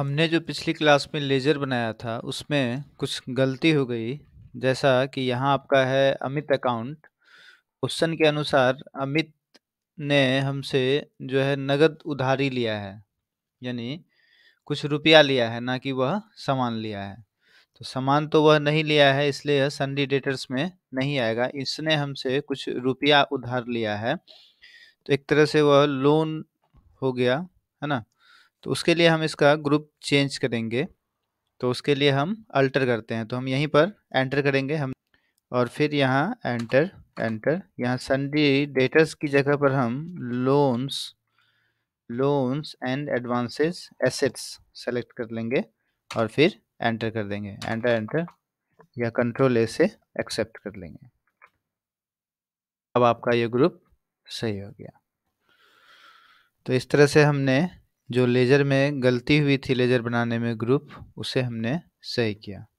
हमने जो पिछली क्लास में लेजर बनाया था उसमें कुछ गलती हो गई जैसा कि यहाँ आपका है अमित अकाउंट क्वेश्चन के अनुसार अमित ने हमसे जो है नगद उधारी लिया है यानी कुछ रुपया लिया है ना कि वह सामान लिया है तो सामान तो वह नहीं लिया है इसलिए यह संडी डेटर्स में नहीं आएगा इसने हमसे कुछ रुपया उधार लिया है तो एक तरह से वह लोन हो गया है ना तो उसके लिए हम इसका ग्रुप चेंज करेंगे तो उसके लिए हम अल्टर करते हैं तो हम यहीं पर एंटर करेंगे हम और फिर यहाँ एंटर एंटर यहाँ संडी डेटर्स की जगह पर हम loans loans and advances assets select कर लेंगे और फिर एंटर कर देंगे एंटर एंटर या कंट्रोल ए से एक्सेप्ट कर लेंगे अब आपका ये ग्रुप सही हो गया तो इस तरह से हमने जो लेज़र में गलती हुई थी लेज़र बनाने में ग्रुप उसे हमने सही किया